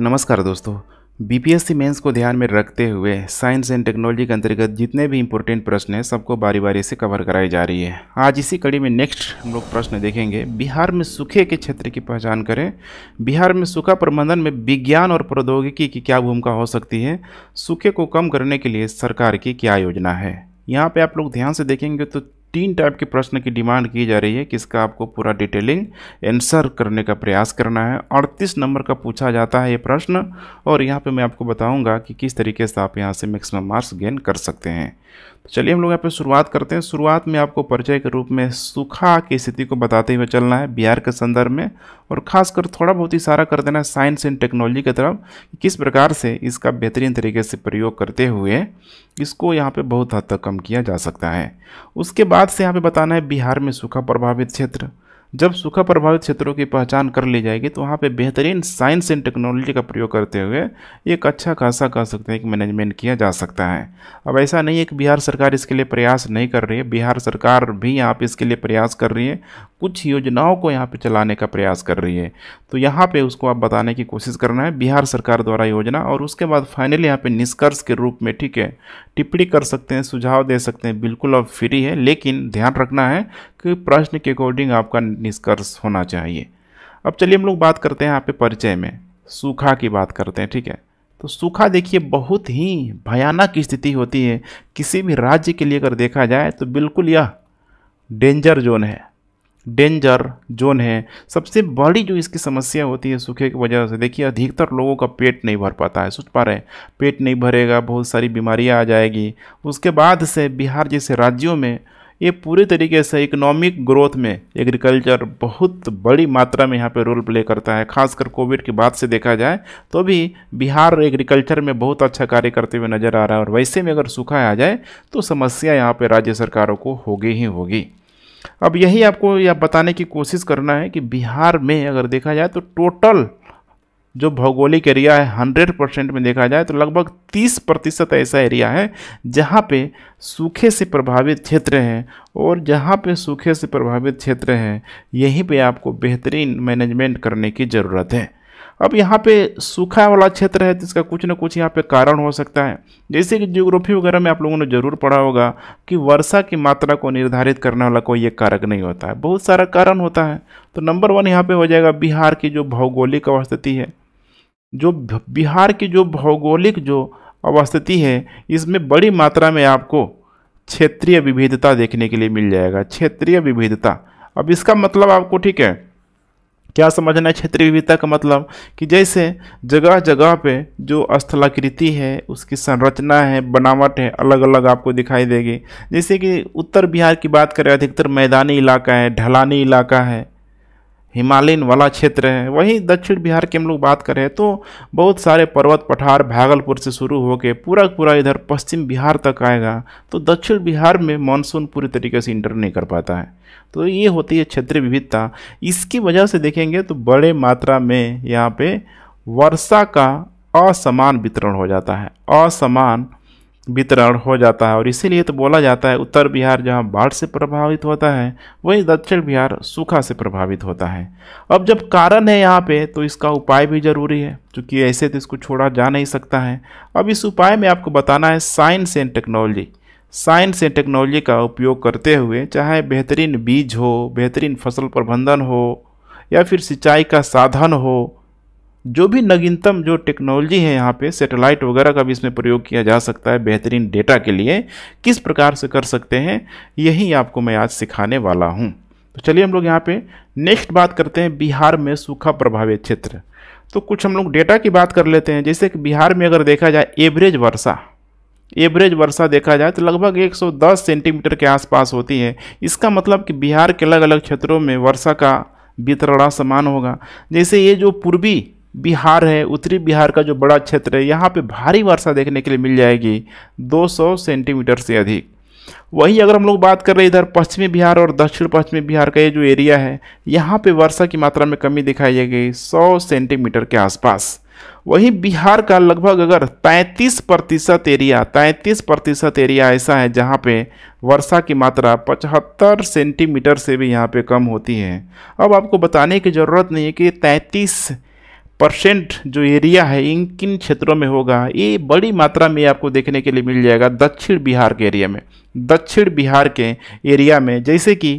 नमस्कार दोस्तों BPSC mains को ध्यान में रखते हुए साइंस एंड टेक्नोलॉजी के अंतर्गत जितने भी इंपॉर्टेंट प्रश्न हैं सबको बारी बारी से कवर कराई जा रही है आज इसी कड़ी में नेक्स्ट हम लोग प्रश्न देखेंगे बिहार में सूखे के क्षेत्र की पहचान करें बिहार में सूखा प्रबंधन में विज्ञान और प्रौद्योगिकी की क्या भूमिका हो सकती है सूखे को कम करने के लिए सरकार की क्या योजना है यहाँ पे आप लोग ध्यान से देखेंगे तो तीन टाइप के प्रश्न की डिमांड की जा रही है कि इसका आपको पूरा डिटेलिंग एंसर करने का प्रयास करना है अड़तीस नंबर का पूछा जाता है ये प्रश्न और यहाँ पे मैं आपको बताऊँगा कि किस तरीके से आप यहाँ से मैक्सिमम मार्क्स गेन कर सकते हैं तो चलिए हम लोग यहाँ पे शुरुआत करते हैं शुरुआत में आपको परिचय के रूप में सूखा की स्थिति को बताते हुए चलना है बिहार के संदर्भ में और खासकर थोड़ा बहुत इशारा कर देना है साइंस एंड टेक्नोलॉजी की तरफ किस प्रकार से इसका बेहतरीन तरीके से प्रयोग करते हुए इसको यहाँ पे बहुत हद तक कम किया जा सकता है उसके बाद से यहाँ पे बताना है बिहार में सूखा प्रभावित क्षेत्र जब सूखा प्रभावित क्षेत्रों की पहचान कर ली जाएगी तो वहाँ पे बेहतरीन साइंस एंड टेक्नोलॉजी का प्रयोग करते हुए एक अच्छा खासा कह सकते हैं कि मैनेजमेंट किया जा सकता है अब ऐसा नहीं है कि बिहार सरकार इसके लिए प्रयास नहीं कर रही है बिहार सरकार भी यहाँ पे इसके लिए प्रयास कर रही है कुछ योजनाओं को यहाँ पे चलाने का प्रयास कर रही है तो यहाँ पे उसको आप बताने की कोशिश करना है बिहार सरकार द्वारा योजना और उसके बाद फाइनली यहाँ पे निष्कर्ष के रूप में ठीक है टिप्पणी कर सकते हैं सुझाव दे सकते हैं बिल्कुल अब फ्री है लेकिन ध्यान रखना है कि प्रश्न के अकॉर्डिंग आपका निष्कर्ष होना चाहिए अब चलिए हम लोग बात करते हैं यहाँ परिचय में सूखा की बात करते हैं ठीक है तो सूखा देखिए बहुत ही भयानक स्थिति होती है किसी भी राज्य के लिए अगर देखा जाए तो बिल्कुल यह डेंजर जोन है डेंजर जोन है सबसे बड़ी जो इसकी समस्या होती है सूखे की वजह से देखिए अधिकतर लोगों का पेट नहीं भर पाता है सोच पा रहे हैं पेट नहीं भरेगा बहुत सारी बीमारियां आ जाएगी उसके बाद से बिहार जैसे राज्यों में ये पूरे तरीके से इकोनॉमिक ग्रोथ में एग्रीकल्चर बहुत बड़ी मात्रा में यहाँ पे रोल प्ले करता है खासकर कोविड के बाद से देखा जाए तो भी बिहार एग्रीकल्चर में बहुत अच्छा कार्य करते हुए नज़र आ रहा है और वैसे में अगर सूखा आ जाए तो समस्या यहाँ पे राज्य सरकारों को होगी ही होगी अब यही आपको यह बताने की कोशिश करना है कि बिहार में अगर देखा जाए तो टोटल जो भौगोलिक एरिया है हंड्रेड परसेंट में देखा जाए तो लगभग तीस प्रतिशत ऐसा एरिया है जहाँ पे सूखे से प्रभावित क्षेत्र हैं और जहाँ पे सूखे से प्रभावित क्षेत्र हैं यहीं पे आपको बेहतरीन मैनेजमेंट करने की ज़रूरत है अब यहाँ पे सूखा वाला क्षेत्र है जिसका कुछ ना कुछ यहाँ पे कारण हो सकता है जैसे कि जियोग्राफी वगैरह में आप लोगों ने ज़रूर पढ़ा होगा कि वर्षा की मात्रा को निर्धारित करने वाला कोई एक कारक नहीं होता है बहुत सारा कारण होता है तो नंबर वन यहाँ पर हो जाएगा बिहार की जो भौगोलिक अवस्थिति है जो बिहार की जो भौगोलिक जो अवस्थिति है इसमें बड़ी मात्रा में आपको क्षेत्रीय विविधता देखने के लिए मिल जाएगा क्षेत्रीय विविधता अब इसका मतलब आपको ठीक है क्या समझना है क्षेत्रीय विविधता का मतलब कि जैसे जगह जगह पे जो स्थलाकृति है उसकी संरचना है बनावट है अलग अलग आपको दिखाई देगी जैसे कि उत्तर बिहार की बात करें अधिकतर मैदानी इलाका है ढलानी इलाका है हिमालयन वाला क्षेत्र है वहीं दक्षिण बिहार की हम लोग बात करें तो बहुत सारे पर्वत पठार भागलपुर से शुरू होकर पूरा पूरा इधर पश्चिम बिहार तक आएगा तो दक्षिण बिहार में मानसून पूरी तरीके से इंटर नहीं कर पाता है तो ये होती है क्षेत्रीय विविधता इसकी वजह से देखेंगे तो बड़े मात्रा में यहाँ पे वर्षा का असमान वितरण हो जाता है असमान वितरण हो जाता है और इसीलिए तो बोला जाता है उत्तर बिहार जहाँ बाढ़ से प्रभावित होता है वहीं दक्षिण बिहार सूखा से प्रभावित होता है अब जब कारण है यहाँ पे तो इसका उपाय भी ज़रूरी है क्योंकि ऐसे तो इसको छोड़ा जा नहीं सकता है अब इस उपाय में आपको बताना है science and technology science and technology का उपयोग करते हुए चाहे बेहतरीन बीज हो बेहतरीन फसल प्रबंधन हो या फिर सिंचाई का साधन हो जो भी नवीनतम जो टेक्नोलॉजी है यहाँ पे सैटेलाइट वगैरह का भी इसमें प्रयोग किया जा सकता है बेहतरीन डेटा के लिए किस प्रकार से कर सकते हैं यही आपको मैं आज सिखाने वाला हूँ तो चलिए हम लोग यहाँ पे नेक्स्ट बात करते हैं बिहार में सूखा प्रभावित क्षेत्र तो कुछ हम लोग डेटा की बात कर लेते हैं जैसे कि बिहार में अगर देखा जाए एवरेज वर्षा एवरेज वर्षा देखा जाए तो लगभग 110 सेंटीमीटर के आसपास होती है इसका मतलब कि बिहार के अलग अलग क्षेत्रों में वर्षा का वितरण समान होगा जैसे ये जो पूर्वी बिहार है उत्तरी बिहार का जो बड़ा क्षेत्र है यहाँ पे भारी वर्षा देखने के लिए मिल जाएगी 200 सेंटीमीटर से अधिक वहीं अगर हम लोग बात कर रहे हैं इधर पश्चिमी बिहार और दक्षिण पश्चिमी बिहार का ये जो एरिया है यहाँ पे वर्षा की मात्रा में कमी दिखाई जाएगी 100 सेंटीमीटर के आसपास वहीं बिहार का लगभग अगर तैंतीस प्रतिशत एरिया तैंतीस प्रतिशत एरिया ऐसा है जहाँ पे वर्षा की मात्रा 75 सेंटीमीटर से भी यहाँ पे कम होती है अब आपको बताने की ज़रूरत नहीं है कि तैंतीस परसेंट जो एरिया है इन किन क्षेत्रों में होगा ये बड़ी मात्रा में आपको देखने के लिए मिल जाएगा दक्षिण बिहार के एरिया में दक्षिण बिहार के एरिया में जैसे कि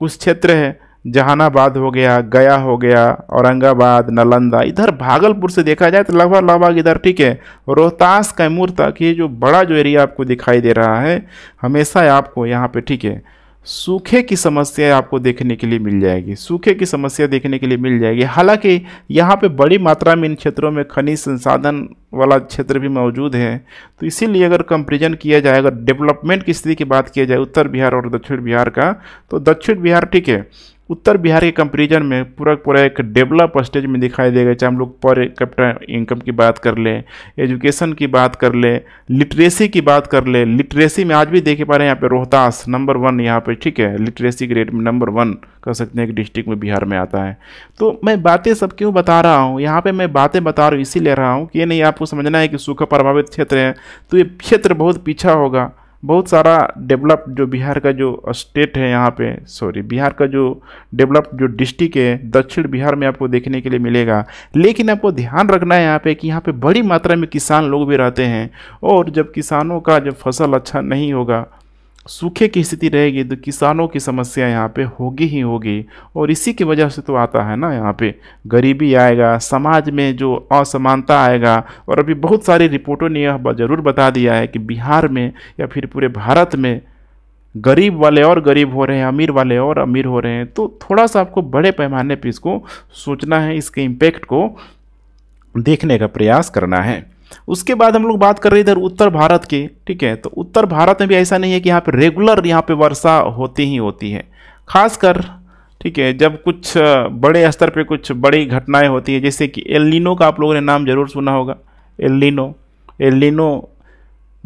कुछ क्षेत्र है जहानाबाद हो गया गया हो गया औरंगाबाद नालंदा इधर भागलपुर से देखा जाए तो लगभग लगभग इधर ठीक है रोहतास कैमूर तक ये जो बड़ा जो एरिया आपको दिखाई दे रहा है हमेशा आपको यहाँ पे ठीक है सूखे की समस्या आपको देखने के लिए मिल जाएगी सूखे की समस्या देखने के लिए मिल जाएगी हालांकि यहाँ पे बड़ी मात्रा में इन क्षेत्रों में खनिज संसाधन वाला क्षेत्र भी मौजूद है तो इसीलिए अगर कंपेरिजन किया जाए अगर डेवलपमेंट की स्थिति की बात किया जाए उत्तर बिहार और दक्षिण बिहार का तो दक्षिण बिहार ठीक है उत्तर बिहार के कंपेरिजन में पूरा पूरा एक डेवलप स्टेज में दिखाई देगा चाहे हम लोग पर कैपिटा इनकम की बात कर ले एजुकेशन की बात कर ले लिटरेसी की बात कर ले लिटरेसी में आज भी देख पा रहे हैं यहाँ पे रोहतास नंबर वन यहाँ पे ठीक है लिटरेसी ग्रेड में नंबर वन कह सकते हैं कि डिस्ट्रिक्ट में बिहार में आता है तो मैं बातें सब क्यों बता रहा हूँ यहाँ पर मैं बातें बता रहा हूँ ले रहा हूँ कि ये नहीं आपको समझना है कि सूखा प्रभावित क्षेत्र है तो ये क्षेत्र बहुत पीछा होगा बहुत सारा डेवलप जो बिहार का जो स्टेट है यहाँ पे सॉरी बिहार का जो डेवलप जो डिस्ट्रिक्ट है दक्षिण बिहार में आपको देखने के लिए मिलेगा लेकिन आपको ध्यान रखना है यहाँ पे कि यहाँ पे बड़ी मात्रा में किसान लोग भी रहते हैं और जब किसानों का जब फसल अच्छा नहीं होगा सूखे की स्थिति रहेगी तो किसानों की समस्या यहाँ पे होगी ही होगी और इसी की वजह से तो आता है ना यहाँ पे गरीबी आएगा समाज में जो असमानता आएगा और अभी बहुत सारी रिपोर्टों ने यह ज़रूर बता दिया है कि बिहार में या फिर पूरे भारत में गरीब वाले और गरीब हो रहे हैं अमीर वाले और अमीर हो रहे हैं तो थोड़ा सा आपको बड़े पैमाने पर इसको सोचना है इसके इम्पेक्ट को देखने का प्रयास करना है उसके बाद हम लोग बात कर रहे इधर उत्तर भारत की ठीक है तो उत्तर भारत में भी ऐसा नहीं है कि यहाँ पर रेगुलर यहाँ पर वर्षा होती ही होती है खासकर ठीक है जब कुछ बड़े स्तर पे कुछ बड़ी घटनाएं होती है जैसे कि एल्लिनो का आप लोगों ने नाम जरूर सुना होगा एल्लिनो एल्लिनो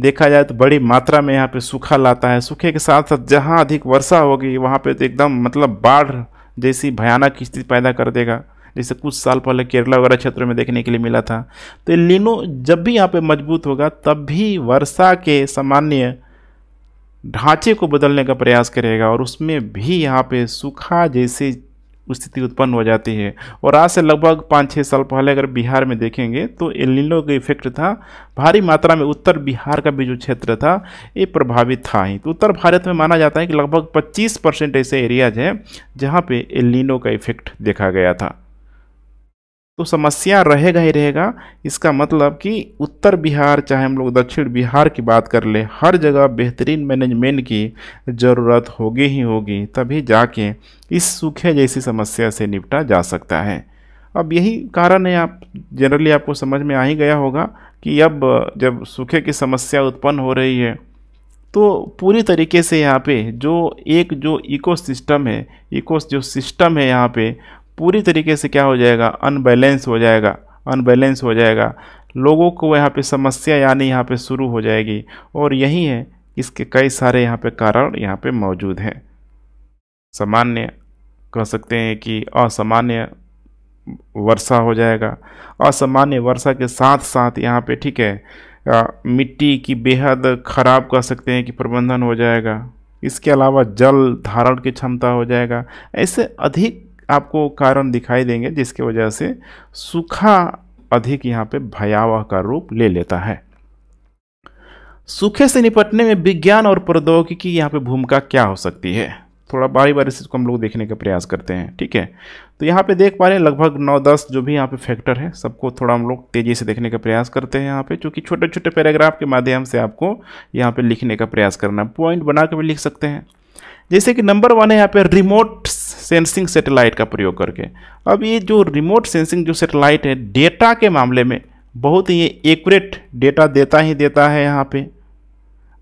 देखा जाए तो बड़ी मात्रा में यहाँ पे सूखा लाता है सूखे के साथ साथ जहाँ अधिक वर्षा होगी वहाँ पे तो एकदम मतलब बाढ़ जैसी भयानक स्थिति पैदा कर देगा जैसे कुछ साल पहले केरला वगैरह क्षेत्रों में देखने के लिए मिला था तो लिनो जब भी यहाँ पे मजबूत होगा तब भी वर्षा के सामान्य ढांचे को बदलने का प्रयास करेगा और उसमें भी यहाँ पे सूखा जैसी स्थिति उत्पन्न हो जाती है और आज से लगभग पाँच छः साल पहले अगर बिहार में देखेंगे तो एलिनो का इफेक्ट था भारी मात्रा में उत्तर बिहार का भी जो क्षेत्र था ये प्रभावित था ही तो उत्तर भारत में माना जाता है कि लगभग 25 परसेंट ऐसे एरियाज हैं जहाँ पे एलिनो का इफेक्ट देखा गया था तो समस्या रहेगा ही रहेगा इसका मतलब कि उत्तर बिहार चाहे हम लोग दक्षिण बिहार की बात कर ले हर जगह बेहतरीन मैनेजमेंट की ज़रूरत होगी ही होगी तभी जाके इस सूखे जैसी समस्या से निपटा जा सकता है अब यही कारण है आप जनरली आपको समझ में आ ही गया होगा कि अब जब सूखे की समस्या उत्पन्न हो रही है तो पूरी तरीके से यहाँ पे जो एक जो इकोसिस्टम है इको जो सिस्टम है यहाँ पे पूरी तरीके से क्या हो जाएगा अनबैलेंस हो जाएगा अनबैलेंस हो जाएगा लोगों को यहाँ पे समस्या यानी यहाँ पे शुरू हो जाएगी और यही है इसके कई सारे यहाँ पे कारण यहाँ पे मौजूद हैं सामान्य कह सकते हैं कि असामान्य वर्षा हो जाएगा असामान्य वर्षा के साथ साथ यहाँ पे ठीक है आ, मिट्टी की बेहद ख़राब कह सकते हैं कि प्रबंधन हो जाएगा इसके अलावा जल धारण की क्षमता हो जाएगा ऐसे अधिक आपको कारण दिखाई देंगे जिसके वजह से सूखा अधिक यहाँ पे भयावह का रूप ले लेता है सूखे से निपटने में विज्ञान और प्रौद्योगिकी की यहाँ पे भूमिका क्या हो सकती है थोड़ा बारी बारी से इसको हम लोग देखने का प्रयास करते हैं ठीक है तो यहाँ पे देख पा रहे हैं लगभग नौ दस जो भी यहाँ पे फैक्टर है सबको थोड़ा हम लोग तेज़ी से देखने का प्रयास करते हैं यहाँ पे क्योंकि छोटे छोटे पैराग्राफ के माध्यम से आपको यहाँ पे लिखने का प्रयास करना पॉइंट बना के भी लिख सकते हैं जैसे कि नंबर वन है यहाँ पे रिमोट सेंसिंग सेटेलाइट का प्रयोग करके अब ये जो रिमोट सेंसिंग जो सेटेलाइट है डेटा के मामले में बहुत ही एक्यूरेट डेटा देता ही देता है यहाँ पे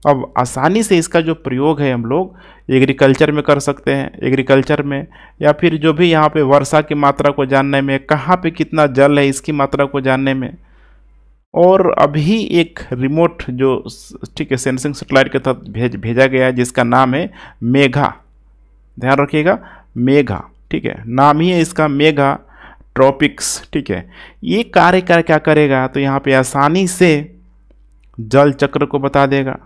अब आसानी से इसका जो प्रयोग है हम लोग एग्रीकल्चर में कर सकते हैं एग्रीकल्चर में या फिर जो भी यहाँ पे वर्षा की मात्रा को जानने में कहाँ पे कितना जल है इसकी मात्रा को जानने में और अभी एक रिमोट जो ठीक है सेंसिंग सेटेलाइट के तहत भेज भेजा गया है जिसका नाम है मेघा ध्यान रखिएगा मेघा ठीक है नाम ही है इसका मेघा ट्रॉपिक्स ठीक है ये कार्य कर क्या करेगा तो यहाँ पे आसानी से जल चक्र को बता देगा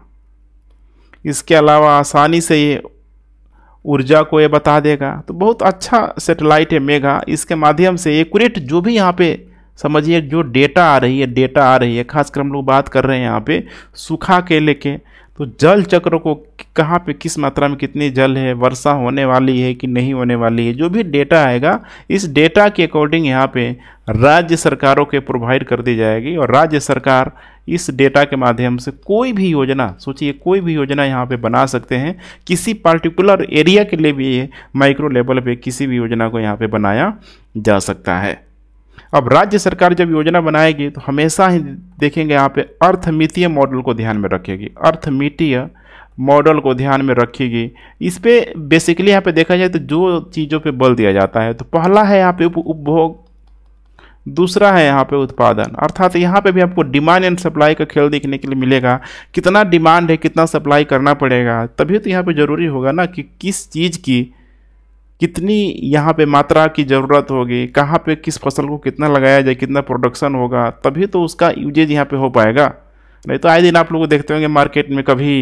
इसके अलावा आसानी से ये ऊर्जा को ये बता देगा तो बहुत अच्छा सेटेलाइट है मेघा इसके माध्यम से एकूरेट जो भी यहाँ पे समझिए जो डेटा आ रही है डेटा आ रही है खासकर हम लोग बात कर रहे हैं यहाँ पे सूखा के लेके तो जल चक्र को कहाँ पे किस मात्रा में कितनी जल है वर्षा होने वाली है कि नहीं होने वाली है जो भी डेटा आएगा इस डेटा के अकॉर्डिंग यहाँ पे राज्य सरकारों के प्रोवाइड कर दी जाएगी और राज्य सरकार इस डेटा के माध्यम से कोई भी योजना सोचिए कोई भी योजना यहाँ पे बना सकते हैं किसी पार्टिकुलर एरिया के लिए भी माइक्रो लेवल पर किसी भी योजना को यहाँ पर बनाया जा सकता है अब राज्य सरकार जब योजना बनाएगी तो हमेशा ही देखेंगे यहाँ पे अर्थमितीय मॉडल को ध्यान में रखेगी अर्थमितीय मॉडल को ध्यान में रखेगी इस पर बेसिकली यहाँ पे देखा जाए तो जो चीज़ों पे बल दिया जाता है तो पहला है यहाँ पे उपभोग दूसरा है यहाँ पे उत्पादन अर्थात यहाँ पे भी आपको डिमांड एंड सप्लाई का खेल देखने के लिए मिलेगा कितना डिमांड है कितना सप्लाई करना पड़ेगा तभी तो यहाँ पर ज़रूरी होगा ना कि किस चीज़ की कितनी यहाँ पे मात्रा की ज़रूरत होगी कहाँ पे किस फसल को कितना लगाया जाए कितना प्रोडक्शन होगा तभी तो उसका यूजेज यहाँ पे हो पाएगा नहीं तो आए दिन आप लोग देखते होंगे मार्केट में कभी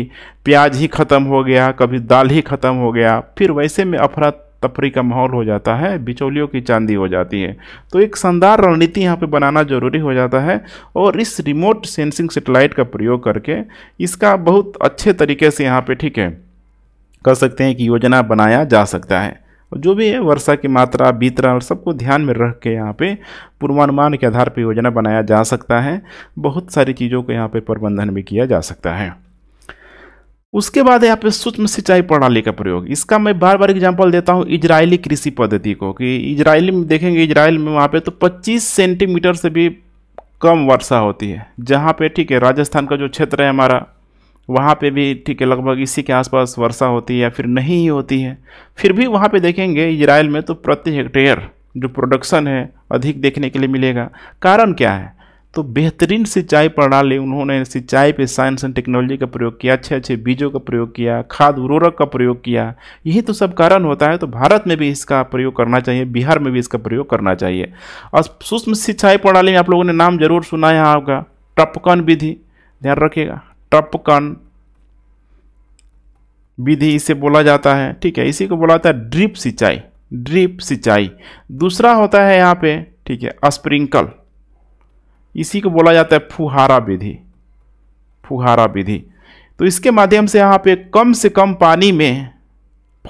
प्याज ही ख़त्म हो गया कभी दाल ही ख़त्म हो गया फिर वैसे में अफरा तफरी का माहौल हो जाता है बिचौलियों की चांदी हो जाती है तो एक शानदार रणनीति यहाँ पे बनाना ज़रूरी हो जाता है और इस रिमोट सेंसिंग सेटेलाइट का प्रयोग करके इसका बहुत अच्छे तरीके से यहाँ पे ठीक है कह सकते हैं कि योजना बनाया जा सकता है और जो भी है वर्षा की मात्रा बीतरा और सबको ध्यान में रख के यहाँ पे पूर्वानुमान के आधार पर योजना बनाया जा सकता है बहुत सारी चीज़ों को यहाँ पे प्रबंधन भी किया जा सकता है उसके बाद यहाँ पे सूक्ष्म सिंचाई प्रणाली का प्रयोग इसका मैं बार बार एग्जांपल देता हूँ इजरायली कृषि पद्धति को कि इजराइली में देखेंगे इजरायल में वहाँ पे तो 25 सेंटीमीटर से भी कम वर्षा होती है जहाँ पे ठीक है राजस्थान का जो क्षेत्र है हमारा वहाँ पे भी ठीक है लगभग इसी के आसपास वर्षा होती है या फिर नहीं ही होती है फिर भी वहाँ पे देखेंगे इजराइल में तो प्रति हेक्टेयर जो प्रोडक्शन है अधिक देखने के लिए मिलेगा कारण क्या है तो बेहतरीन सिंचाई प्रणाली उन्होंने सिंचाई पे साइंस एंड टेक्नोलॉजी का प्रयोग किया अच्छे अच्छे बीजों का प्रयोग किया खाद उर्वरक का प्रयोग किया यही तो सब कारण होता है तो भारत में भी इसका प्रयोग करना चाहिए बिहार में भी इसका प्रयोग करना चाहिए और सूक्ष्म सिंचाई प्रणाली में आप लोगों ने नाम जरूर सुनाया होगा टपकन विधि ध्यान रखिएगा टपकन विधि इसे बोला जाता है ठीक है इसी को बोला जाता है ड्रिप सिंचाई ड्रिप सिंचाई दूसरा होता है यहाँ पे ठीक है स्प्रिंकल इसी को बोला जाता है फुहारा विधि फुहारा विधि तो इसके माध्यम से यहाँ पे कम से कम पानी में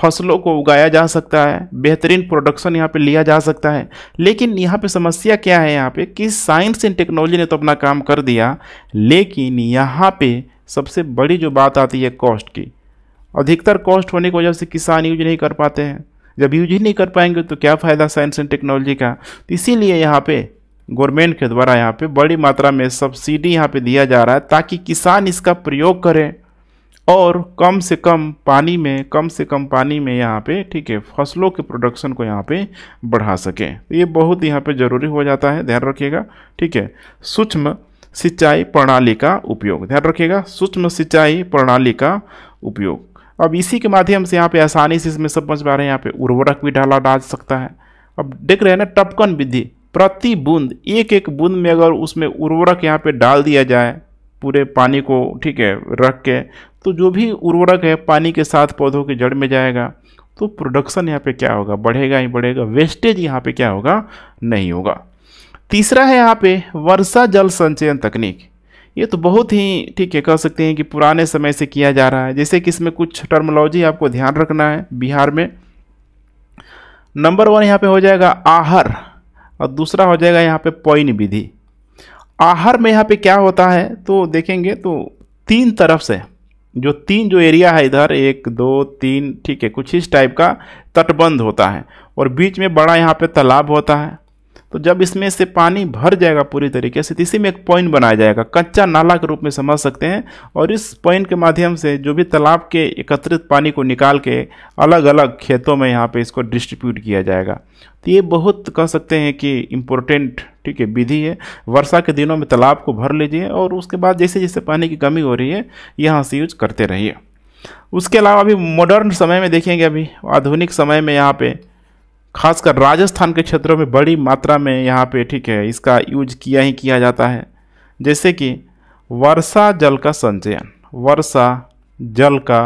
फसलों को उगाया जा सकता है बेहतरीन प्रोडक्शन यहाँ पे लिया जा सकता है लेकिन यहाँ पे समस्या क्या है यहाँ पे कि साइंस एंड टेक्नोलॉजी ने तो अपना काम कर दिया लेकिन यहाँ पे सबसे बड़ी जो बात आती है कॉस्ट की अधिकतर कॉस्ट होने की वजह से किसान यूज नहीं कर पाते हैं जब यूज ही नहीं कर पाएंगे तो क्या फ़ायदा साइंस एंड टेक्नोलॉजी का तो इसीलिए यहाँ पर गवर्नमेंट के द्वारा यहाँ पर बड़ी मात्रा में सब्सिडी यहाँ पर दिया जा रहा है ताकि किसान इसका प्रयोग करें और कम से कम पानी में कम से कम पानी में यहाँ पे ठीक है फसलों के प्रोडक्शन को यहाँ पे बढ़ा सकें तो ये बहुत यहाँ पे ज़रूरी हो जाता है ध्यान रखिएगा ठीक है सूक्ष्म सिंचाई प्रणाली का उपयोग ध्यान रखिएगा सूक्ष्म सिंचाई प्रणाली का उपयोग अब इसी के माध्यम से यहाँ पे आसानी से इसमें सब समझ पा रहे हैं यहाँ पे उर्वरक भी डाला डाल सकता है अब देख रहे हैं ना टपकन विधि प्रति बूंद एक एक बूंद में अगर उसमें उर्वरक यहाँ पे डाल दिया जाए पूरे पानी को ठीक है रख के तो जो भी उर्वरक है पानी के साथ पौधों के जड़ में जाएगा तो प्रोडक्शन यहाँ पे क्या होगा बढ़ेगा ही बढ़ेगा वेस्टेज यहाँ पे क्या होगा नहीं होगा तीसरा है यहाँ पे वर्षा जल संचयन तकनीक ये तो बहुत ही ठीक है कह सकते हैं कि पुराने समय से किया जा रहा है जैसे कि इसमें कुछ टर्मोलॉजी आपको ध्यान रखना है बिहार में नंबर वन यहाँ पे हो जाएगा आहर और दूसरा हो जाएगा यहाँ पे पॉइन विधि आहर में यहाँ पे क्या होता है तो देखेंगे तो तीन तरफ से जो तीन जो एरिया है इधर एक दो तीन ठीक है कुछ इस टाइप का तटबंध होता है और बीच में बड़ा यहाँ पे तालाब होता है तो जब इसमें से पानी भर जाएगा पूरी तरीके से तो इसी में एक पॉइंट बनाया जाएगा कच्चा नाला के रूप में समझ सकते हैं और इस पॉइंट के माध्यम से जो भी तालाब के एकत्रित पानी को निकाल के अलग अलग खेतों में यहाँ पे इसको डिस्ट्रीब्यूट किया जाएगा तो ये बहुत कह सकते हैं कि इम्पोर्टेंट ठीक है विधि है वर्षा के दिनों में तालाब को भर लीजिए और उसके बाद जैसे जैसे पानी की कमी हो रही है यहाँ से यूज करते रहिए उसके अलावा अभी मॉडर्न समय में देखेंगे अभी आधुनिक समय में यहाँ पे खासकर राजस्थान के क्षेत्रों में बड़ी मात्रा में यहाँ पे ठीक है इसका यूज किया ही किया जाता है जैसे कि वर्षा जल का संचयन वर्षा जल का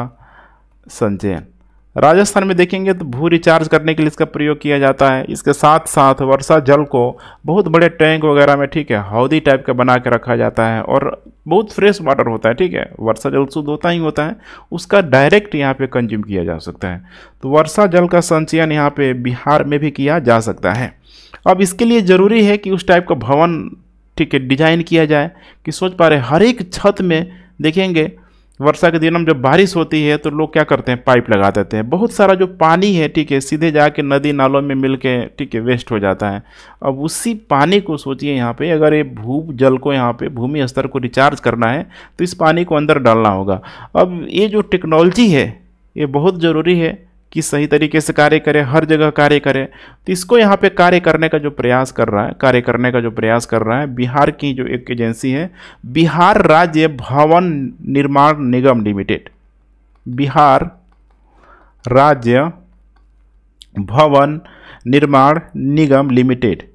संचयन राजस्थान में देखेंगे तो भू रिचार्ज करने के लिए इसका प्रयोग किया जाता है इसके साथ साथ वर्षा जल को बहुत बड़े टैंक वगैरह में ठीक है हाउदी टाइप का बना के रखा जाता है और बहुत फ्रेश वाटर होता है ठीक है वर्षा जल शुद्ध होता ही होता है उसका डायरेक्ट यहाँ पे कंज्यूम किया जा सकता है तो वर्षा जल का संचयन यहाँ पर बिहार में भी किया जा सकता है अब इसके लिए ज़रूरी है कि उस टाइप का भवन ठीक है डिजाइन किया जाए कि सोच पा रहे हर एक छत में देखेंगे वर्षा के दिनों में जब बारिश होती है तो लोग क्या करते हैं पाइप लगा देते हैं बहुत सारा जो पानी है ठीक है सीधे जाके नदी नालों में मिल के ठीक है वेस्ट हो जाता है अब उसी पानी को सोचिए यहाँ पे अगर ये भू जल को यहाँ पे भूमि स्तर को रिचार्ज करना है तो इस पानी को अंदर डालना होगा अब ये जो टेक्नोलॉजी है ये बहुत ज़रूरी है कि सही तरीके से कार्य करे हर जगह कार्य करे तो इसको यहाँ पे कार्य करने का जो प्रयास कर रहा है कार्य करने का जो प्रयास कर रहा है बिहार की जो एक एजेंसी है बिहार राज्य भवन निर्माण निगम लिमिटेड बिहार राज्य भवन निर्माण निगम लिमिटेड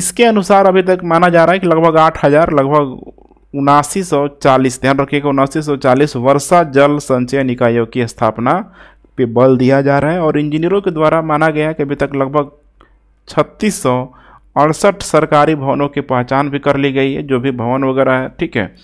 इसके अनुसार अभी तक माना जा रहा है कि लगभग आठ हज़ार लगभग उनासी सौ चालीस ध्यान रखिएगा उनासी सौ चालीस वर्षा जल संचय निकायों की स्थापना पे बल दिया जा रहा है और इंजीनियरों के द्वारा माना गया कि अभी तक लगभग छत्तीस सौ अड़सठ सरकारी भवनों की पहचान भी कर ली गई है जो भी भवन वगैरह है ठीक है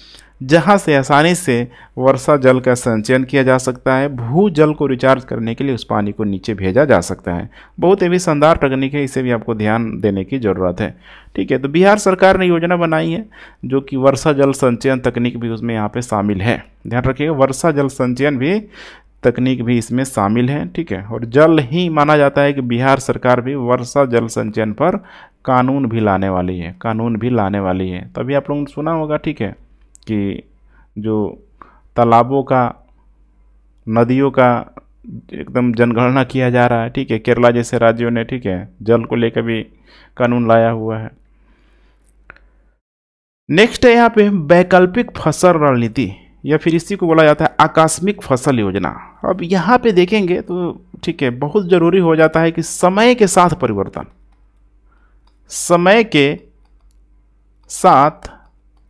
जहाँ से आसानी से वर्षा जल का संचयन किया जा सकता है भू जल को रिचार्ज करने के लिए उस पानी को नीचे भेजा जा सकता है बहुत ही भी शानदार तकनीक है इसे भी आपको ध्यान देने की ज़रूरत है ठीक है तो बिहार सरकार ने योजना बनाई है जो कि वर्षा जल संचयन तकनीक भी उसमें यहाँ पे शामिल है ध्यान रखिएगा वर्षा जल संचयन भी तकनीक भी इसमें शामिल है ठीक है और जल ही माना जाता है कि बिहार सरकार भी वर्षा जल संचयन पर कानून भी लाने वाली है कानून भी लाने वाली है तभी आप लोगों ने सुना होगा ठीक है कि जो तालाबों का नदियों का एकदम जनगणना किया जा रहा है ठीक है केरला जैसे राज्यों ने ठीक है जल को लेकर भी कानून लाया हुआ है नेक्स्ट है यहाँ पे वैकल्पिक फसल रणनीति या फिर इसी को बोला जाता है आकस्मिक फसल योजना अब यहाँ पे देखेंगे तो ठीक है बहुत ज़रूरी हो जाता है कि समय के साथ परिवर्तन समय के साथ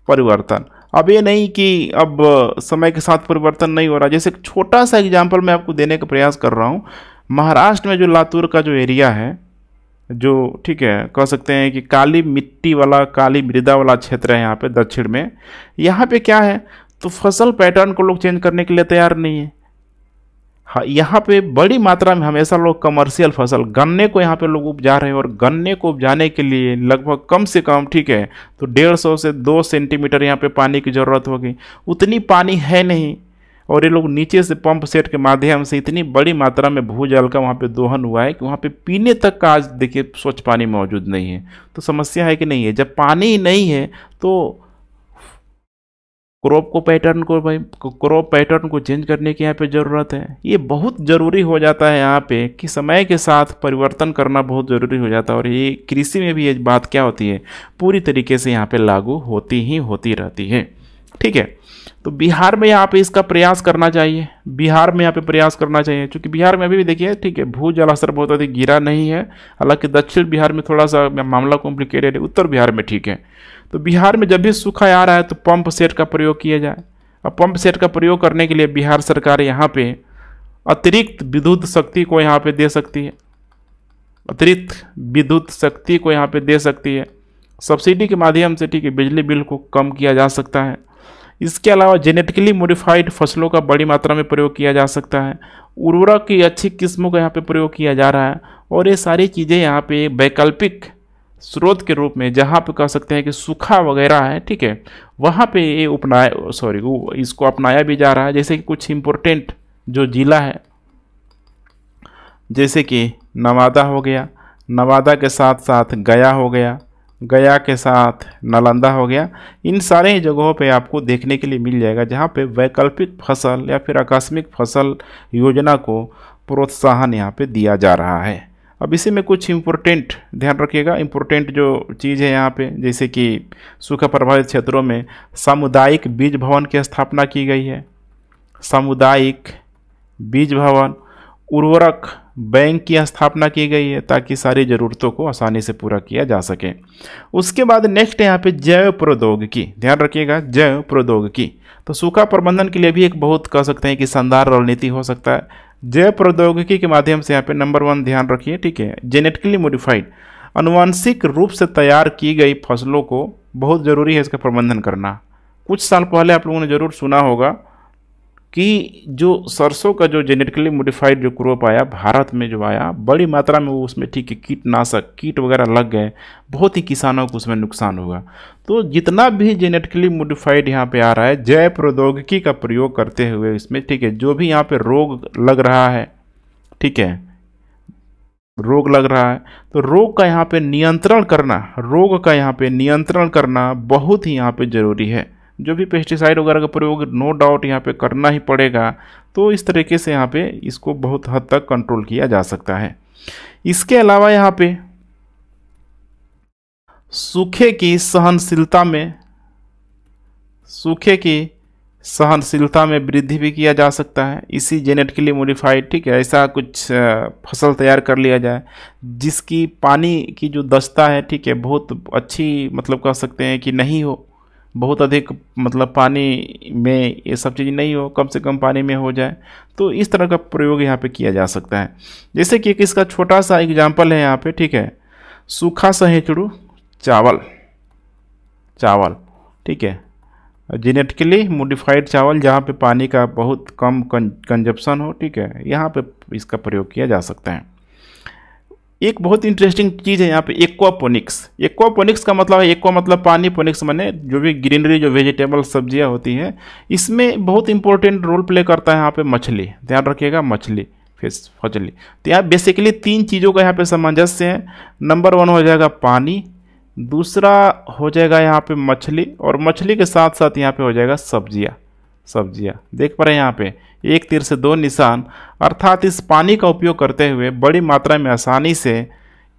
परिवर्तन अब ये नहीं कि अब समय के साथ परिवर्तन नहीं हो रहा जैसे एक छोटा सा एग्जाम्पल मैं आपको देने का प्रयास कर रहा हूँ महाराष्ट्र में जो लातूर का जो एरिया है जो ठीक है कह सकते हैं कि काली मिट्टी वाला काली मृदा वाला क्षेत्र है यहाँ पे दक्षिण में यहाँ पे क्या है तो फसल पैटर्न को लोग चेंज करने के लिए तैयार नहीं है हाँ यहाँ पे बड़ी मात्रा में हमेशा लोग कमर्शियल फसल गन्ने को यहाँ पे लोग उपजा रहे हैं और गन्ने को उपजाने के लिए लगभग कम से कम ठीक है तो डेढ़ सौ से दो सेंटीमीटर यहाँ पे पानी की ज़रूरत होगी उतनी पानी है नहीं और ये लोग नीचे से पंप सेट के माध्यम से इतनी बड़ी मात्रा में भू जल का वहाँ पर दोहन हुआ है कि वहाँ पर पीने तक का आज देखिए स्वच्छ पानी मौजूद नहीं है तो समस्या है कि नहीं है जब पानी नहीं है तो क्रॉप को पैटर्न को भाई क्रॉप पैटर्न को चेंज करने की यहाँ पे ज़रूरत है ये बहुत ज़रूरी हो जाता है यहाँ पे कि समय के साथ परिवर्तन करना बहुत ज़रूरी हो जाता है और ये कृषि में भी ये बात क्या होती है पूरी तरीके से यहाँ पे लागू होती ही होती रहती है ठीक है तो बिहार में यहाँ पे इसका प्रयास करना चाहिए बिहार में यहाँ पे प्रयास करना चाहिए क्योंकि बिहार में अभी भी देखिए ठीक है भू जल स्तर बहुत अधिक गिरा नहीं है हालांकि दक्षिण बिहार में थोड़ा सा मामला कॉम्प्लिकेटेड है उत्तर बिहार में ठीक है तो बिहार में जब भी सूखा आ रहा है तो पंप सेट का प्रयोग किया जाए और पंप सेट का प्रयोग करने के लिए बिहार सरकार यहाँ पे अतिरिक्त विद्युत शक्ति को यहाँ पर दे सकती है अतिरिक्त विद्युत शक्ति को यहाँ पर दे सकती है सब्सिडी के माध्यम से ठीक है बिजली बिल को कम किया जा सकता है इसके अलावा जेनेटिकली मॉडिफाइड फसलों का बड़ी मात्रा में प्रयोग किया जा सकता है उर्वरक की अच्छी किस्मों का यहाँ पे प्रयोग किया जा रहा है और ये सारी चीज़ें यहाँ पे वैकल्पिक स्रोत के रूप में जहाँ पे कह सकते हैं कि सूखा वगैरह है ठीक है वहाँ पे ये अपनाया सॉरी इसको अपनाया भी जा रहा है जैसे कि कुछ इम्पोर्टेंट जो ज़िला है जैसे कि नवादा हो गया नवादा के साथ साथ गया हो गया गया के साथ नालंदा हो गया इन सारे ही जगहों पे आपको देखने के लिए मिल जाएगा जहाँ पे वैकल्पिक फसल या फिर आकस्मिक फसल योजना को प्रोत्साहन यहाँ पे दिया जा रहा है अब इसी में कुछ इम्पोर्टेंट ध्यान रखिएगा इम्पोर्टेंट जो चीज़ है यहाँ पे जैसे कि सूखा प्रभावित क्षेत्रों में सामुदायिक बीज भवन की स्थापना की गई है सामुदायिक बीज भवन उर्वरक बैंक की स्थापना की गई है ताकि सारी ज़रूरतों को आसानी से पूरा किया जा सके उसके बाद नेक्स्ट यहाँ पे जैव प्रौद्योगिकी ध्यान रखिएगा जैव प्रौद्योगिकी तो सूखा प्रबंधन के लिए भी एक बहुत कह सकते हैं कि शानदार रणनीति हो सकता है जैव प्रौद्योगिकी के माध्यम से यहाँ पे नंबर वन ध्यान रखिए ठीक है जेनेटिकली मोडिफाइड अनुवांशिक रूप से तैयार की गई फसलों को बहुत ज़रूरी है इसका प्रबंधन करना कुछ साल पहले आप लोगों ने ज़रूर सुना होगा कि जो सरसों का जो जेनेटिकली मोडिफाइड जो क्रॉप आया भारत में जो आया बड़ी मात्रा में वो उसमें ठीक है कीटनाशक कीट वगैरह लग गए बहुत ही किसानों को उसमें नुकसान हुआ तो जितना भी जेनेटिकली मोडिफाइड यहाँ पे आ रहा है जैव प्रौद्योगिकी का प्रयोग करते हुए इसमें ठीक है जो भी यहाँ पे रोग लग रहा है ठीक है रोग लग रहा है तो रोग का यहाँ पर नियंत्रण करना रोग का यहाँ पर नियंत्रण करना बहुत ही यहाँ पर ज़रूरी है जो भी पेस्टिसाइड वगैरह का प्रयोग नो डाउट यहाँ पे करना ही पड़ेगा तो इस तरीके से यहाँ पे इसको बहुत हद तक कंट्रोल किया जा सकता है इसके अलावा यहाँ पे सूखे की सहनशीलता में सूखे की सहनशीलता में वृद्धि भी किया जा सकता है इसी जेनेटिकली मॉडिफाइड ठीक है ऐसा कुछ फसल तैयार कर लिया जाए जिसकी पानी की जो दस्ता है ठीक है बहुत अच्छी मतलब कह सकते हैं कि नहीं हो बहुत अधिक मतलब पानी में ये सब चीज़ नहीं हो कम से कम पानी में हो जाए तो इस तरह का प्रयोग यहाँ पे किया जा सकता है जैसे कि इसका छोटा सा एग्जाम्पल है यहाँ पे ठीक है सूखा सहेचड़ू चावल चावल ठीक है जेनेटिकली मोडिफाइड चावल जहाँ पे पानी का बहुत कम कंजप्शन हो ठीक है यहाँ पे इसका प्रयोग किया जा सकता है एक बहुत इंटरेस्टिंग चीज़ है यहाँ पे एक्वापोनिक्स एक्वापोनिक्स का मतलब है एक्वा मतलब पानी पोनिक्स माने जो भी ग्रीनरी जो वेजिटेबल सब्जियाँ होती हैं इसमें बहुत इंपॉर्टेंट रोल प्ले करता है यहाँ पे मछली ध्यान रखिएगा मछली फिश फजली तो यहाँ बेसिकली तीन चीज़ों का यहाँ पे सामंजस्य है नंबर वन हो जाएगा पानी दूसरा हो जाएगा यहाँ पर मछली और मछली के साथ साथ यहाँ पर हो जाएगा सब्जियाँ सब्जियाँ देख पा रहे हैं यहाँ पर एक तीर से दो निशान अर्थात इस पानी का उपयोग करते हुए बड़ी मात्रा में आसानी से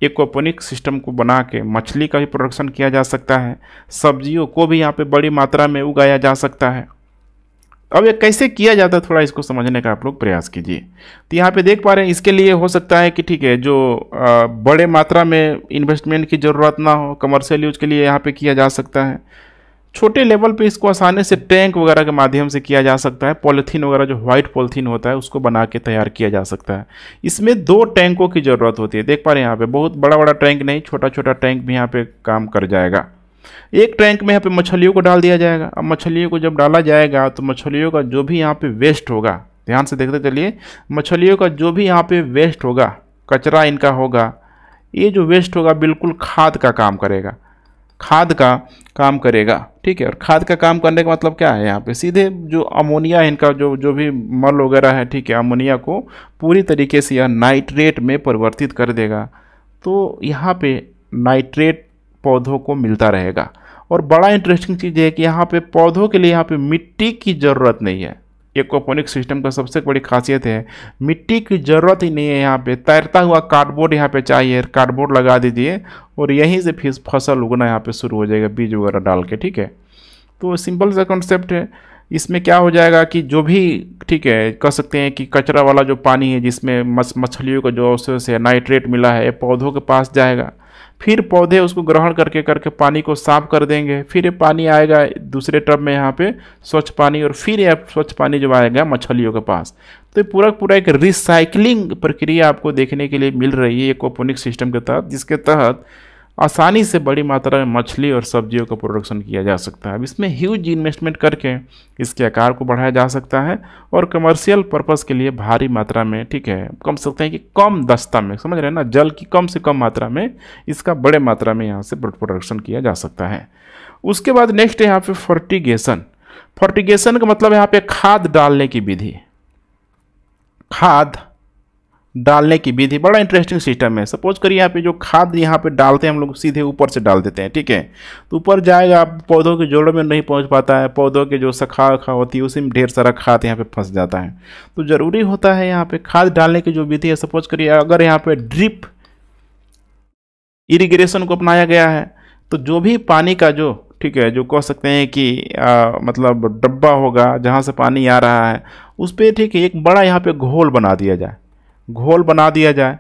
एक्वापोनिक सिस्टम को बना के मछली का भी प्रोडक्शन किया जा सकता है सब्जियों को भी यहाँ पे बड़ी मात्रा में उगाया जा सकता है अब ये कैसे किया जाता है थोड़ा इसको समझने का आप लोग प्रयास कीजिए तो यहाँ पे देख पा रहे हैं इसके लिए हो सकता है कि ठीक है जो बड़े मात्रा में इन्वेस्टमेंट की ज़रूरत ना हो कमर्शियल यूज के लिए यहाँ पे किया जा सकता है छोटे लेवल पे इसको आसानी से टैंक वगैरह के माध्यम से किया जा सकता है पॉलीथीन वगैरह जो व्हाइट पॉलीथीन होता है उसको बना के तैयार किया जा सकता है इसमें दो टैंकों की ज़रूरत होती है देख पा रहे हैं यहाँ पे बहुत बड़ा बड़ा टैंक नहीं छोटा छोटा टैंक भी यहाँ पे काम कर जाएगा एक टैंक में यहाँ पे मछलियों को डाल दिया जाएगा अब मछलियों को जब डाला जाएगा तो मछलियों का जो भी यहाँ पर वेस्ट होगा ध्यान से देखते चलिए मछलियों का जो भी यहाँ पे वेस्ट होगा कचरा इनका होगा ये जो वेस्ट होगा बिल्कुल खाद का काम करेगा खाद का काम करेगा ठीक है और खाद का काम करने का मतलब क्या है यहाँ पे सीधे जो अमोनिया है इनका जो जो भी मल वगैरह है ठीक है अमोनिया को पूरी तरीके से यह नाइट्रेट में परिवर्तित कर देगा तो यहाँ पे नाइट्रेट पौधों को मिलता रहेगा और बड़ा इंटरेस्टिंग चीज़ है कि यहाँ पे पौधों के लिए यहाँ पे मिट्टी की ज़रूरत नहीं है एक्वापोनिक सिस्टम का सबसे बड़ी खासियत है मिट्टी की ज़रूरत ही नहीं है यहाँ पे तैरता हुआ कार्डबोर्ड यहाँ पे चाहिए कार्डबोर्ड लगा दीजिए और यहीं से फिर फसल उगना यहाँ पे शुरू हो जाएगा बीज वगैरह डाल के ठीक है तो सिंपल सा कॉन्सेप्ट है इसमें क्या हो जाएगा कि जो भी ठीक है कह सकते हैं कि कचरा वाला जो पानी है जिसमें मछ मछलियों का जो अवशेष है नाइट्रेट मिला है पौधों के पास जाएगा फिर पौधे उसको ग्रहण करके करके पानी को साफ कर देंगे फिर ये पानी आएगा दूसरे टब में यहाँ पे स्वच्छ पानी और फिर ये स्वच्छ पानी जब आएगा मछलियों के पास तो पूरा पूरा एक रिसाइकलिंग प्रक्रिया आपको देखने के लिए मिल रही है एक ओपोनिक सिस्टम के तहत जिसके तहत आसानी से बड़ी मात्रा में मछली और सब्जियों का प्रोडक्शन किया जा सकता है अब इसमें ह्यूज इन्वेस्टमेंट करके इसके आकार को बढ़ाया जा सकता है और कमर्शियल पर्पज़ के लिए भारी मात्रा में ठीक है कम सकते हैं कि कम दस्ता में समझ रहे हैं ना जल की कम से कम मात्रा में इसका बड़े मात्रा में यहाँ से प्रोडक्शन किया जा सकता है उसके बाद नेक्स्ट है यहाँ पर फर्टिगेशन फर्टिगेशन का मतलब यहाँ पर खाद डालने की विधि खाद डालने की विधि बड़ा इंटरेस्टिंग सिस्टम है सपोज करिए यहाँ पे जो खाद यहाँ पे डालते हैं हम लोग सीधे ऊपर से डाल देते हैं ठीक है तो ऊपर जाएगा आप पौधों के जोड़ों में नहीं पहुँच पाता है पौधों के जो सखा खा होती है उसी में ढेर सारा खाद यहाँ पे फंस जाता है तो ज़रूरी होता है यहाँ पे खाद डालने की जो विधि है सपोज करिए अगर यहाँ पर ड्रिप इरीग्रेशन को अपनाया गया है तो जो भी पानी का जो ठीक है जो कह सकते हैं कि आ, मतलब डब्बा होगा जहाँ से पानी आ रहा है उस पर ठीक है एक बड़ा यहाँ पे घोल बना दिया जाए घोल बना दिया जाए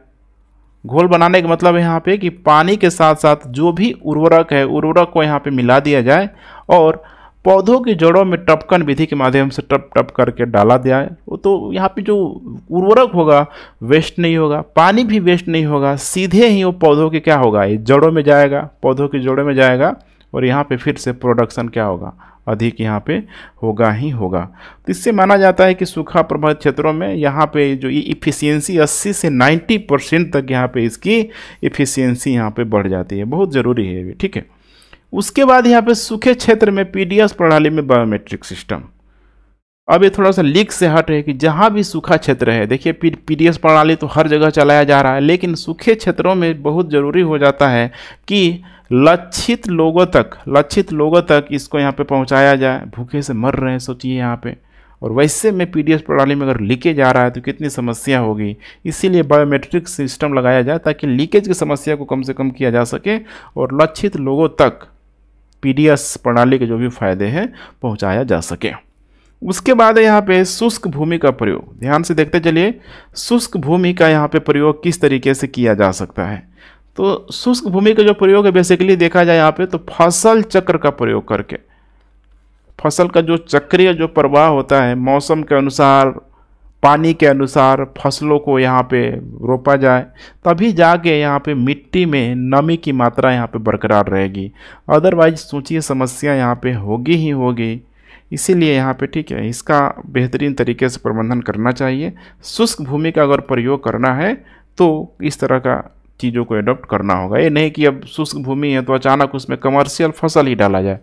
घोल बनाने का मतलब यहाँ पे कि पानी के साथ साथ जो भी उर्वरक है उर्वरक को यहाँ पे मिला दिया जाए और पौधों की जड़ों में टपकन विधि के माध्यम से टप टप करके डाला जाए तो यहाँ पे जो उर्वरक होगा वेस्ट नहीं होगा पानी भी वेस्ट नहीं होगा सीधे ही वो पौधों के क्या होगा ये जड़ों में जाएगा पौधों की जड़ों में जाएगा और यहाँ पे फिर से प्रोडक्शन क्या होगा अधिक यहाँ पे होगा ही होगा तो इससे माना जाता है कि सूखा प्रभावित क्षेत्रों में यहाँ पे जो ये इफ़िशियंसी 80 से 90 परसेंट तक यहाँ पे इसकी इफ़िशियंसी यहाँ पे बढ़ जाती है बहुत ज़रूरी है ये ठीक है उसके बाद यहाँ पे सूखे क्षेत्र में पीडीएस प्रणाली में बायोमेट्रिक सिस्टम अब ये थोड़ा सा लीक से हट है कि जहाँ भी सूखा क्षेत्र है देखिए पी पीडीएस प्रणाली तो हर जगह चलाया जा रहा है लेकिन सूखे क्षेत्रों में बहुत ज़रूरी हो जाता है कि लक्षित लोगों तक लक्षित लोगों तक इसको यहाँ पे पहुँचाया जाए भूखे से मर रहे हैं सोचिए यहाँ पे और वैसे में पी प्रणाली में अगर लीकेज आ रहा है तो कितनी समस्या होगी इसीलिए बायोमेट्रिक सिस्टम लगाया जाए ताकि लीकेज की समस्या को कम से कम किया जा सके और लक्षित लोगों तक पी प्रणाली के जो भी फायदे हैं पहुँचाया जा सके उसके बाद है यहाँ पे शुष्क भूमि का प्रयोग ध्यान से देखते चलिए शुष्क भूमि का यहाँ पे प्रयोग किस तरीके से किया जा सकता है तो शुष्क भूमि का जो प्रयोग है बेसिकली देखा जाए यहाँ पे तो फसल चक्र का प्रयोग करके फसल का जो चक्रीय जो प्रवाह होता है मौसम के अनुसार पानी के अनुसार फसलों को यहाँ पे रोपा जाए तभी जाके यहाँ पे मिट्टी में नमी की मात्रा यहाँ पे बरकरार रहेगी अदरवाइज सोचिए समस्या यहाँ पे होगी ही होगी इसीलिए यहाँ पे ठीक है इसका बेहतरीन तरीके से प्रबंधन करना चाहिए शुष्क भूमि का अगर प्रयोग करना है तो इस तरह का चीज़ों को एडॉप्ट करना होगा ये नहीं कि अब शुष्क भूमि है तो अचानक उसमें कमर्शियल फसल ही डाला जाए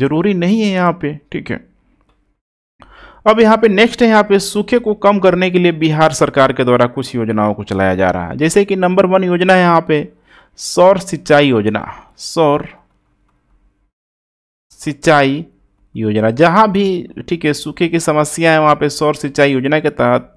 ज़रूरी नहीं है यहाँ पे ठीक है अब यहाँ पे नेक्स्ट है यहाँ पे सूखे को कम करने के लिए बिहार सरकार के द्वारा कुछ योजनाओं को चलाया जा रहा है जैसे कि नंबर वन योजना है यहाँ पे सौर सिंचाई योजना सौर सिंचाई योजना जहाँ भी ठीक है सूखे की समस्या है वहाँ पे सौर सिंचाई योजना के तहत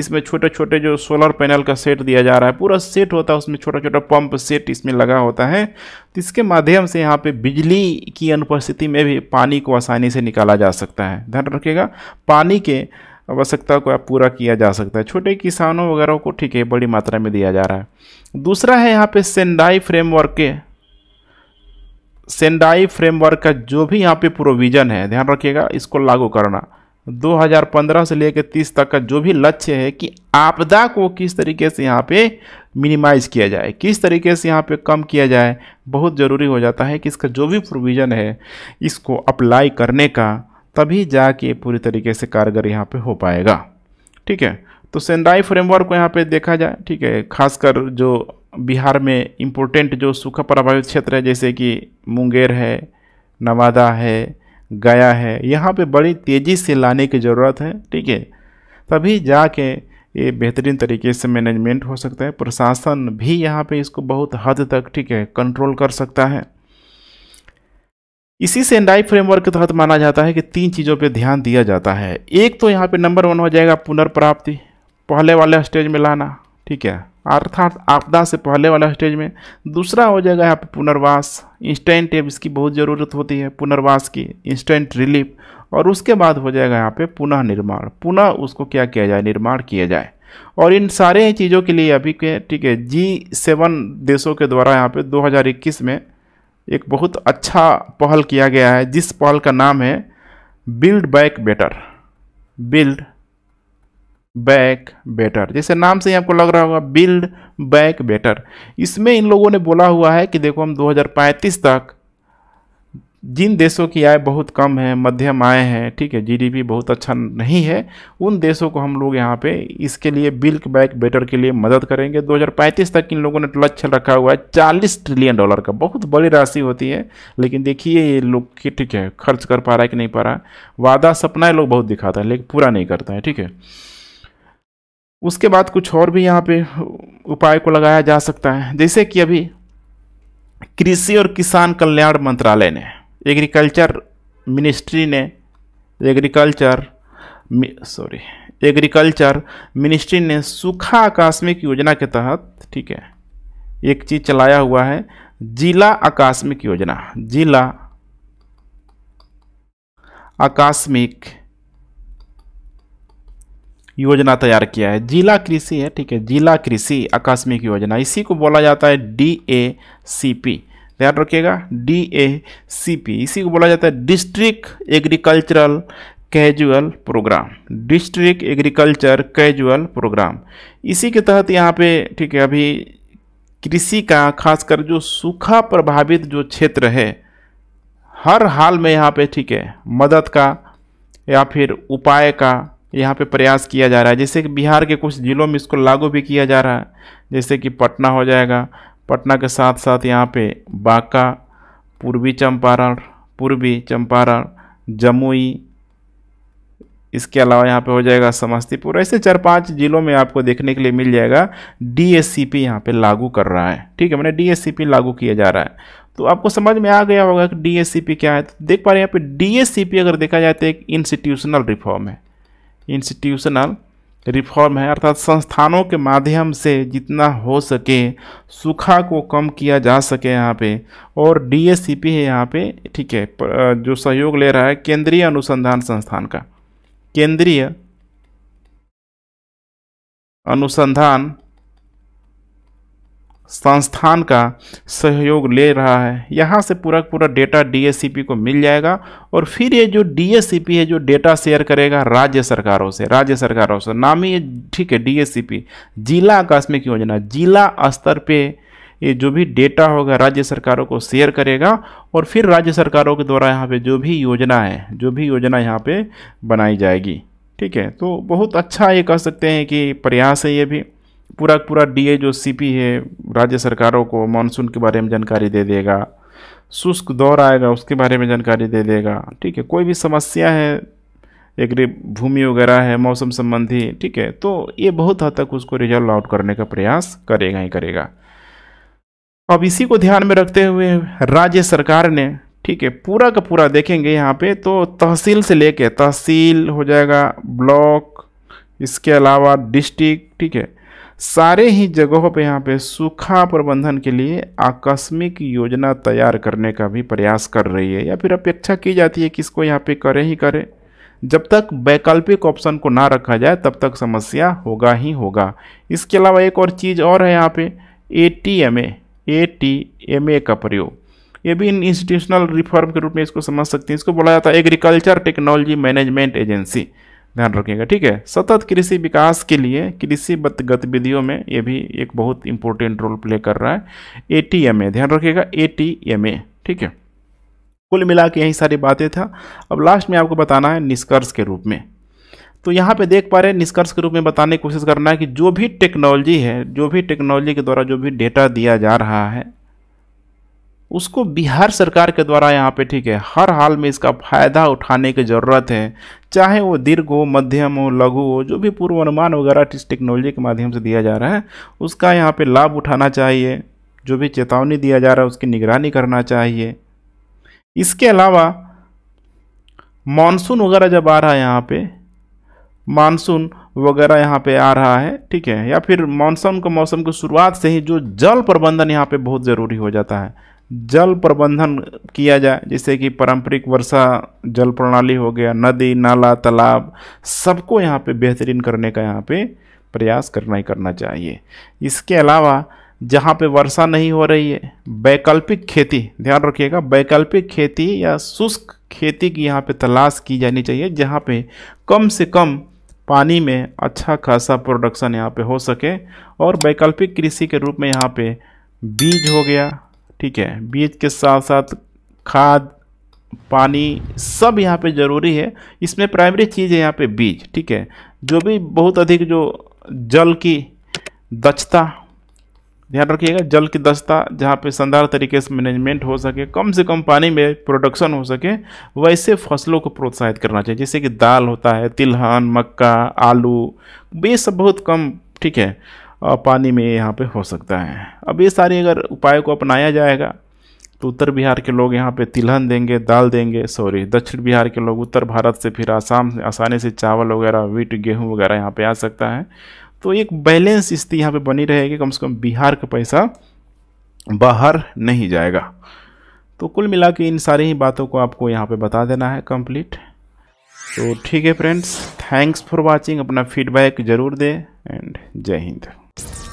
इसमें छोटे छोटे जो सोलर पैनल का सेट दिया जा रहा है पूरा सेट होता है उसमें छोटा छोटा पंप सेट इसमें लगा होता है तो इसके माध्यम से यहाँ पे बिजली की अनुपस्थिति में भी पानी को आसानी से निकाला जा सकता है ध्यान रखिएगा पानी के आवश्यकता को आप पूरा किया जा सकता है छोटे किसानों वगैरह को ठीक है बड़ी मात्रा में दिया जा रहा है दूसरा है यहाँ पे सेंडाई फ्रेमवर्क के सेंडाई फ्रेमवर्क का जो भी यहाँ पे प्रोविज़न है ध्यान रखिएगा इसको लागू करना 2015 से लेकर 30 तक का जो भी लक्ष्य है कि आपदा को किस तरीके से यहाँ पे मिनिमाइज किया जाए किस तरीके से यहाँ पे कम किया जाए बहुत ज़रूरी हो जाता है कि इसका जो भी प्रोविज़न है इसको अप्लाई करने का तभी जाके पूरी तरीके से कारगर यहाँ पर हो पाएगा ठीक है तो सेंडाई फ्रेमवर्क को यहाँ पर देखा जाए ठीक है खासकर जो बिहार में इम्पोर्टेंट जो सूखा प्रभावित क्षेत्र है जैसे कि मुंगेर है नवादा है गया है यहाँ पे बड़ी तेज़ी से लाने की ज़रूरत है ठीक है तभी जाके ये बेहतरीन तरीके से मैनेजमेंट हो सकता है प्रशासन भी यहाँ पे इसको बहुत हद तक ठीक है कंट्रोल कर सकता है इसी से एंडाई फ्रेमवर्क के तहत माना जाता है कि तीन चीज़ों पे ध्यान दिया जाता है एक तो यहाँ पे नंबर वन हो जाएगा पुनर्प्राप्ति पहले वाले स्टेज में लाना ठीक है अर्थात आपदा से पहले वाला स्टेज में दूसरा हो जाएगा यहाँ पर पुनर्वास इंस्टेंट एब इसकी बहुत ज़रूरत होती है पुनर्वास की इंस्टेंट रिलीफ और उसके बाद हो जाएगा यहाँ पे पुनः निर्माण पुनः उसको क्या किया जाए निर्माण किया जाए और इन सारे चीज़ों के लिए अभी के ठीक है जी सेवन देशों के द्वारा यहाँ पे 2021 में एक बहुत अच्छा पहल किया गया है जिस पहल का नाम है build back better build back better जैसे नाम से ही आपको लग रहा होगा बिल्ड बैक बेटर इसमें इन लोगों ने बोला हुआ है कि देखो हम 2035 तक जिन देशों की आय बहुत कम है मध्यम आय है ठीक है जीडीपी बहुत अच्छा नहीं है उन देशों को हम लोग यहाँ पे इसके लिए बिल्क बैक बेटर के लिए मदद करेंगे 2035 तक इन लोगों ने लक्ष्य रखा हुआ है 40 ट्रिलियन डॉलर का बहुत बड़ी राशि होती है लेकिन देखिए ये लोग कि ठीक है खर्च कर पा रहा है कि नहीं पा रहा वादा सपना लोग बहुत दिखाता है लेकिन पूरा नहीं करता है ठीक है उसके बाद कुछ और भी यहाँ पे उपाय को लगाया जा सकता है जैसे कि अभी कृषि और किसान कल्याण मंत्रालय ने एग्रीकल्चर मिनिस्ट्री ने एग्रीकल्चर सॉरी एग्रीकल्चर मिनिस्ट्री ने सूखा आकस्मिक योजना के तहत ठीक है एक चीज़ चलाया हुआ है जिला आकस्मिक योजना जिला आकस्मिक योजना तैयार किया है जिला कृषि है ठीक है जिला कृषि आकस्मिक योजना इसी को बोला जाता है डी ए सी पी याद रखिएगा डी ए सी पी इसी को बोला जाता है district agricultural casual program district agriculture casual program इसी के तहत यहाँ पे ठीक है अभी कृषि का खासकर जो सूखा प्रभावित जो क्षेत्र है हर हाल में यहाँ पे ठीक है मदद का या फिर उपाय का यहाँ पे प्रयास किया जा रहा है जैसे कि बिहार के कुछ ज़िलों में इसको लागू भी किया जा रहा है जैसे कि पटना हो जाएगा पटना के साथ साथ यहाँ पे बांका पूर्वी चंपारण पूर्वी चंपारण जमुई इसके अलावा यहाँ पे हो जाएगा समस्तीपुर ऐसे चार पांच जिलों में आपको देखने के लिए मिल जाएगा डी एस सी पी यहाँ पर लागू कर रहा है ठीक है मैंने डी एस सी पी लागू किया जा रहा है तो आपको समझ में आ गया होगा कि डी एस सी पी क्या है तो देख पा रहे हैं यहाँ पे डी एस सी पी अगर देखा जाए तो एक इंस्टीट्यूशनल रिफॉर्म है इंस्टीट्यूशनल रिफॉर्म है अर्थात संस्थानों के माध्यम से जितना हो सके सूखा को कम किया जा सके यहाँ पे और पी है यहाँ पे ठीक है जो सहयोग ले रहा है केंद्रीय अनुसंधान संस्थान का केंद्रीय अनुसंधान संस्थान का सहयोग ले रहा है यहाँ से पूरा पूरा डेटा डीएससीपी को मिल जाएगा और फिर ये जो डीएससीपी है जो डेटा शेयर करेगा राज्य सरकारों से राज्य सरकारों से नाम ही ठीक है डीएससीपी जिला आकस्मिक योजना जिला स्तर पे ये जो भी डेटा होगा राज्य सरकारों को शेयर करेगा और फिर राज्य सरकारों के द्वारा यहाँ पर जो भी योजना है जो भी योजना यहाँ पर बनाई जाएगी ठीक है तो बहुत अच्छा ये कह सकते हैं कि प्रयास है ये भी पूरा पूरा डीए जो सीपी है राज्य सरकारों को मानसून के बारे में जानकारी दे देगा शुष्क दौर आएगा उसके बारे में जानकारी दे देगा ठीक है कोई भी समस्या है एक भूमि वगैरह है मौसम संबंधी ठीक है तो ये बहुत हद तक उसको रिजल्ट आउट करने का प्रयास करेगा ही करेगा अब इसी को ध्यान में रखते हुए राज्य सरकार ने ठीक है पूरा का पूरा देखेंगे यहाँ पे तो तहसील से लेके तहसील हो जाएगा ब्लॉक इसके अलावा डिस्ट्रिक्ट ठीक है सारे ही जगहों पर यहाँ पे सूखा प्रबंधन के लिए आकस्मिक योजना तैयार करने का भी प्रयास कर रही है या फिर अपेक्षा की जाती है कि इसको यहाँ पे करें ही करें जब तक वैकल्पिक ऑप्शन को ना रखा जाए तब तक समस्या होगा ही होगा इसके अलावा एक और चीज़ और है यहाँ पे A T M A A T M A का प्रयोग ये भी इन इंस्टीट्यूशनल रिफॉर्म के रूप में इसको समझ सकते हैं इसको बोला जाता है एग्रीकल्चर टेक्नोलॉजी मैनेजमेंट एजेंसी ध्यान रखिएगा ठीक है सतत कृषि विकास के लिए कृषि गतिविधियों में ये भी एक बहुत इंपॉर्टेंट रोल प्ले कर रहा है ए टी एम ए ध्यान रखिएगा ए टी एम ए ठीक है कुल मिला के यही सारी बातें था अब लास्ट में आपको बताना है निष्कर्ष के रूप में तो यहाँ पे देख पा रहे हैं निष्कर्ष के रूप में बताने की कोशिश करना है कि जो भी टेक्नोलॉजी है जो भी टेक्नोलॉजी के द्वारा जो भी डेटा दिया जा रहा है उसको बिहार सरकार के द्वारा यहाँ पे ठीक है हर हाल में इसका फ़ायदा उठाने की ज़रूरत है चाहे वो दीर्घ हो मध्यम हो लघु हो जो भी पूर्वानुमान वगैरह इस टेक्नोलॉजी के माध्यम से दिया जा रहा है उसका यहाँ पे लाभ उठाना चाहिए जो भी चेतावनी दिया जा रहा है उसकी निगरानी करना चाहिए इसके अलावा मानसून वगैरह जब आ रहा है यहाँ पे मानसून वगैरह यहाँ पे आ रहा है ठीक है या फिर मानसून के मौसम की शुरुआत से ही जो जल प्रबंधन यहाँ पे बहुत ज़रूरी हो जाता है जल प्रबंधन किया जाए जैसे कि पारंपरिक वर्षा जल प्रणाली हो गया नदी नाला तालाब सबको यहाँ पे बेहतरीन करने का यहाँ पे प्रयास करना ही करना चाहिए इसके अलावा जहाँ पे वर्षा नहीं हो रही है वैकल्पिक खेती ध्यान रखिएगा वैकल्पिक खेती या शुष्क खेती की यहाँ पे तलाश की जानी चाहिए जहाँ पे कम से कम पानी में अच्छा खासा प्रोडक्शन यहाँ पे हो सके और वैकल्पिक कृषि के रूप में यहाँ पे बीज हो गया ठीक है बीज के साथ साथ खाद पानी सब यहाँ पे ज़रूरी है इसमें प्राइमरी चीज़ है यहाँ पे बीज ठीक है जो भी बहुत अधिक जो जल की दक्षता ध्यान रखिएगा जल की दस्ता जहाँ पे शानदार तरीके से मैनेजमेंट हो सके कम से कम पानी में प्रोडक्शन हो सके वैसे फसलों को प्रोत्साहित करना चाहिए जैसे कि दाल होता है तिलहन मक्का आलू ये सब बहुत कम ठीक है पानी में यहाँ पे हो सकता है अब ये सारे अगर उपाय को अपनाया जाएगा तो उत्तर बिहार के लोग यहाँ पे तिलहन देंगे दाल देंगे सॉरी दक्षिण बिहार के लोग उत्तर भारत से फिर आसाम से आसानी से चावल वगैरह वीट गेहूँ वगैरह यहाँ पे आ सकता है तो एक बैलेंस स्थिति यहाँ पे बनी रहेगी कम से कम बिहार का पैसा बाहर नहीं जाएगा तो कुल मिला के इन सारी ही बातों को आपको यहाँ पे बता देना है कंप्लीट तो ठीक है फ्रेंड्स थैंक्स फॉर वाचिंग अपना फीडबैक ज़रूर दें एंड जय हिंद Thank you.